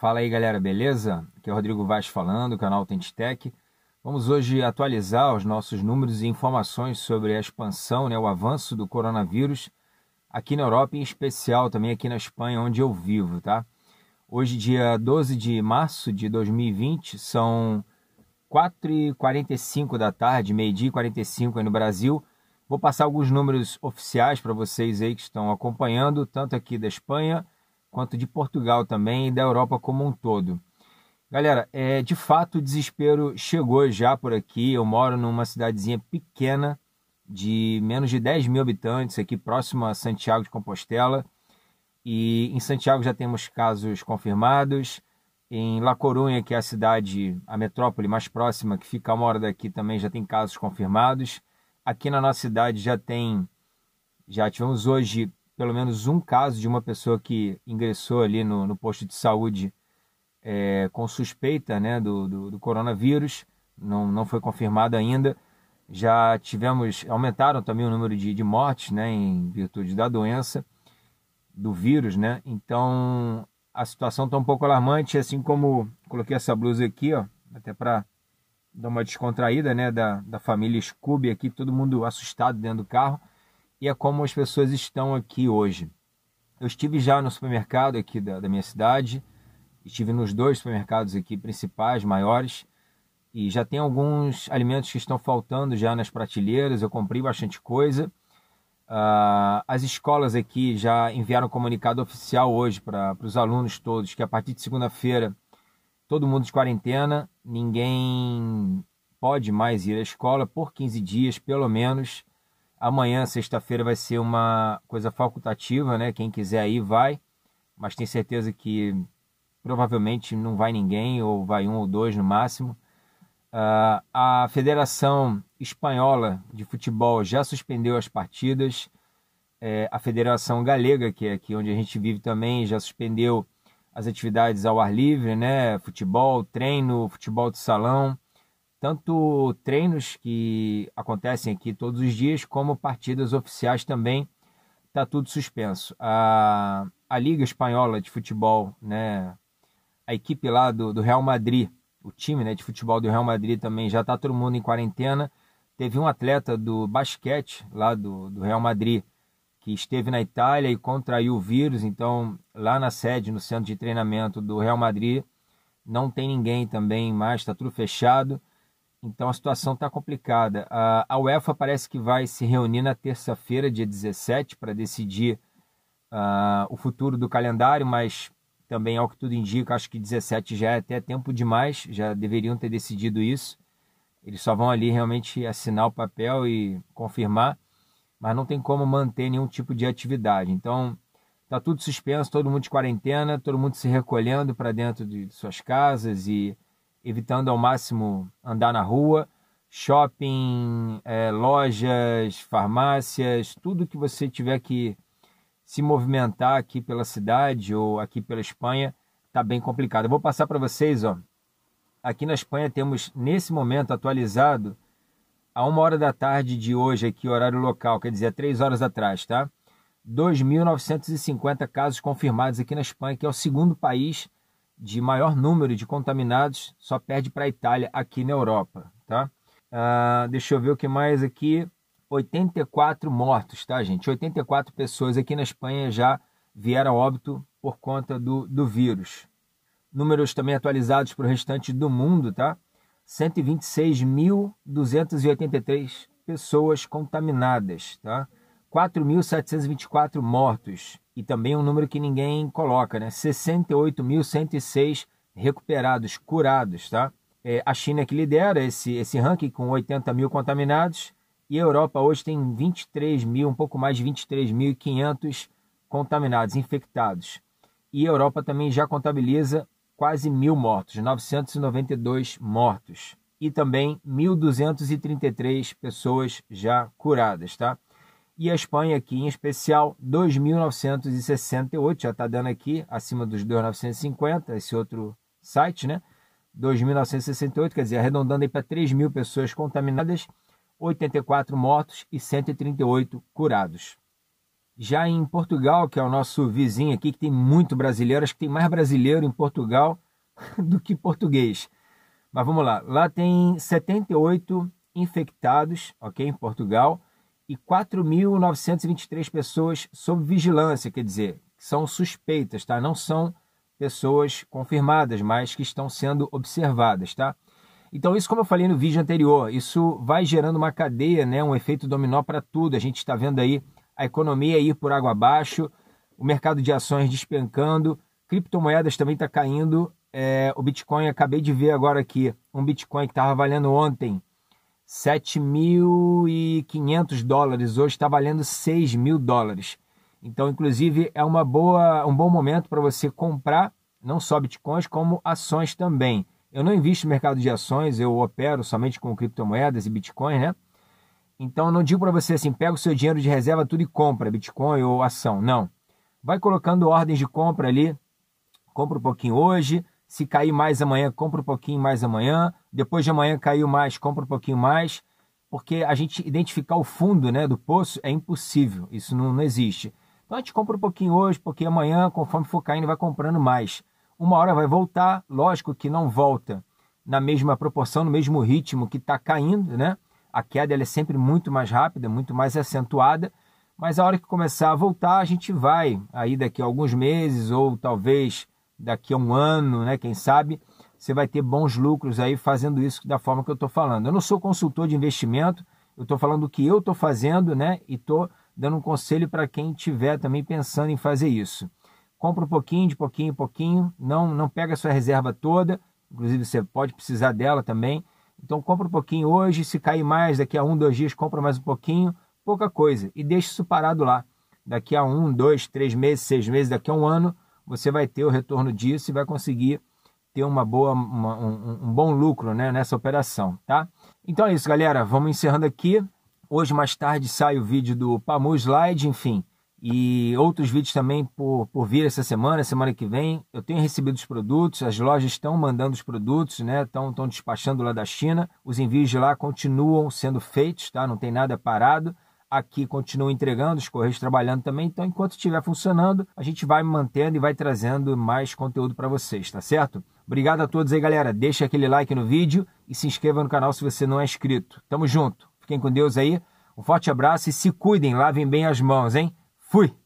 Fala aí galera, beleza? Aqui é o Rodrigo Vaz falando, canal Tentitec. Vamos hoje atualizar os nossos números e informações sobre a expansão, né, o avanço do coronavírus aqui na Europa, em especial também aqui na Espanha, onde eu vivo, tá? Hoje, dia 12 de março de 2020, são 4h45 da tarde, meio-dia e 45 aí no Brasil. Vou passar alguns números oficiais para vocês aí que estão acompanhando, tanto aqui da Espanha quanto de Portugal também e da Europa como um todo. Galera, é, de fato o desespero chegou já por aqui. Eu moro numa cidadezinha pequena de menos de 10 mil habitantes, aqui próximo a Santiago de Compostela. E em Santiago já temos casos confirmados. Em La Coruña que é a cidade, a metrópole mais próxima, que fica a uma hora daqui, também já tem casos confirmados. Aqui na nossa cidade já tem, já tivemos hoje pelo menos um caso de uma pessoa que ingressou ali no, no posto de saúde é, com suspeita né, do, do, do, coronavírus, não, não foi confirmado ainda. Já tivemos, aumentaram também o número de, de mortes né, em virtude da doença, do vírus, né? Então a situação está um pouco alarmante, assim como coloquei essa blusa aqui, ó, até para dar uma descontraída, né, da, da família Scooby aqui, todo mundo assustado dentro do carro e é como as pessoas estão aqui hoje. Eu estive já no supermercado aqui da, da minha cidade, estive nos dois supermercados aqui principais, maiores, e já tem alguns alimentos que estão faltando já nas prateleiras. Eu comprei bastante coisa. Uh, as escolas aqui já enviaram um comunicado oficial hoje para os alunos todos que a partir de segunda-feira todo mundo de quarentena, ninguém pode mais ir à escola por 15 dias pelo menos. Amanhã, sexta-feira, vai ser uma coisa facultativa, né? Quem quiser ir, vai. Mas tem certeza que provavelmente não vai ninguém, ou vai um ou dois no máximo. Uh, a Federação Espanhola de Futebol já suspendeu as partidas. É, a Federação Galega, que é aqui onde a gente vive também, já suspendeu as atividades ao ar livre, né? Futebol, treino, futebol de salão tanto treinos que acontecem aqui todos os dias, como partidas oficiais também, está tudo suspenso. A, a Liga Espanhola de Futebol, né, a equipe lá do, do Real Madrid, o time né, de futebol do Real Madrid também já está todo mundo em quarentena. Teve um atleta do basquete lá do, do Real Madrid que esteve na Itália e contraiu o vírus, então lá na sede, no centro de treinamento do Real Madrid, não tem ninguém também mais, está tudo fechado. Então a situação está complicada. A, a, UEFA parece que vai se reunir na terça-feira, dia 17, para decidir uh, o futuro do calendário, mas também, ao que tudo indica, acho que 17 já é até tempo demais, já deveriam ter decidido isso. Eles só vão ali realmente assinar o papel e confirmar, mas não tem como manter nenhum tipo de atividade. Então está tudo suspenso, todo mundo de quarentena, todo mundo se recolhendo para dentro de suas casas e evitando ao máximo andar na rua, shopping, é, lojas, farmácias, tudo que você tiver que se movimentar aqui pela cidade ou aqui pela Espanha, está bem complicado. Eu vou passar para vocês, ó. Aqui na Espanha temos nesse momento atualizado a uma hora da tarde de hoje aqui horário local, quer dizer, é três horas atrás, tá? 2.950 casos confirmados aqui na Espanha, que é o segundo país de maior número de contaminados só perde para a Itália aqui na Europa, tá? Ah, deixa eu ver o que mais aqui. 84 mortos, tá, gente? 84 pessoas aqui na Espanha já vieram óbito por conta do, do vírus. Números também atualizados para o restante do mundo, tá? 126.283 pessoas contaminadas, tá? 4.724 mortos e também um número que ninguém coloca, né? 68.106 recuperados, curados, tá? É, a China que lidera esse, esse ranking com 80 mil contaminados e a Europa hoje tem 23 mil, um pouco mais de 23.500 contaminados, infectados. E a Europa também já contabiliza quase mil mortos, 992 mortos e também 1.233 pessoas já curadas, tá? e a Espanha aqui em especial 2.968, já está dando aqui acima dos 2.950, esse outro site, né? 2.968, quer dizer, arredondando aí para 3.000 pessoas contaminadas, 84 mortos e 138 curados. Já em Portugal, que é o nosso vizinho aqui, que tem muito brasileiro, acho que tem mais brasileiro em Portugal do que português. Mas vamos lá, lá tem 78 infectados, ok, em Portugal, e 4.923 pessoas sob vigilância, quer dizer, são suspeitas, tá? Não são pessoas confirmadas, mas que estão sendo observadas, tá? Então, isso, como eu falei no vídeo anterior, isso vai gerando uma cadeia, né, um efeito dominó para tudo. A gente está vendo aí a economia ir por água abaixo, o mercado de ações despencando, criptomoedas também está caindo. É, o Bitcoin, acabei de ver agora aqui, um Bitcoin que estava valendo ontem 7.500 dólares, hoje está valendo 6.000 mil dólares. Então, inclusive, é uma boa, um bom momento para você comprar não só bitcoins, como ações também. Eu não invisto no mercado de ações, eu opero somente com criptomoedas e bitcoin, né? Então, não digo para você assim, pega o seu dinheiro de reserva tudo e compra bitcoin ou ação, não. Vai colocando ordens de compra ali, compra um pouquinho hoje, se cair mais amanhã, compra um pouquinho mais amanhã. Depois de amanhã caiu mais, compra um pouquinho mais. Porque a gente identificar o fundo né, do poço é impossível, isso não, não existe. Então a gente compra um pouquinho hoje, porque amanhã, conforme for caindo, vai comprando mais. Uma hora vai voltar, lógico que não volta na mesma proporção, no mesmo ritmo que está caindo, né? A queda ela é sempre muito mais rápida, muito mais acentuada, mas a hora que começar a voltar, a gente vai aí daqui a alguns meses ou talvez daqui a um ano, né, quem sabe, você vai ter bons lucros aí fazendo isso da forma que eu estou falando. Eu não sou consultor de investimento, eu estou falando o que eu estou fazendo, né? E estou dando um conselho para quem tiver também pensando em fazer isso. Compra um pouquinho, de pouquinho em pouquinho, não, não pega a sua reserva toda, inclusive você pode precisar dela também. Então compra um pouquinho hoje, se cair mais, daqui a um, dois dias, compra mais um pouquinho, pouca coisa, e deixa isso parado lá. Daqui a um, dois, três meses, seis meses, daqui a um ano, você vai ter o retorno disso e vai conseguir ter uma boa, uma, um, um, bom lucro né, nessa operação, tá? Então é isso, galera. Vamos encerrando aqui. Hoje, mais tarde, sai o vídeo do Pamu Slide, enfim, e outros vídeos também por, por vir essa semana, semana que vem. Eu tenho recebido os produtos, as lojas estão mandando os produtos, né? Estão, estão despachando lá da China. Os envios de lá continuam sendo feitos, tá? Não tem nada parado aqui continuam entregando, os Correios trabalhando também. Então, enquanto estiver funcionando, a gente vai mantendo e vai trazendo mais conteúdo para vocês, tá certo? Obrigado a todos aí, galera. Deixa aquele like no vídeo e se inscreva no canal se você não é inscrito. Tamo junto. Fiquem com Deus aí. Um forte abraço e se cuidem, lavem bem as mãos, hein? Fui!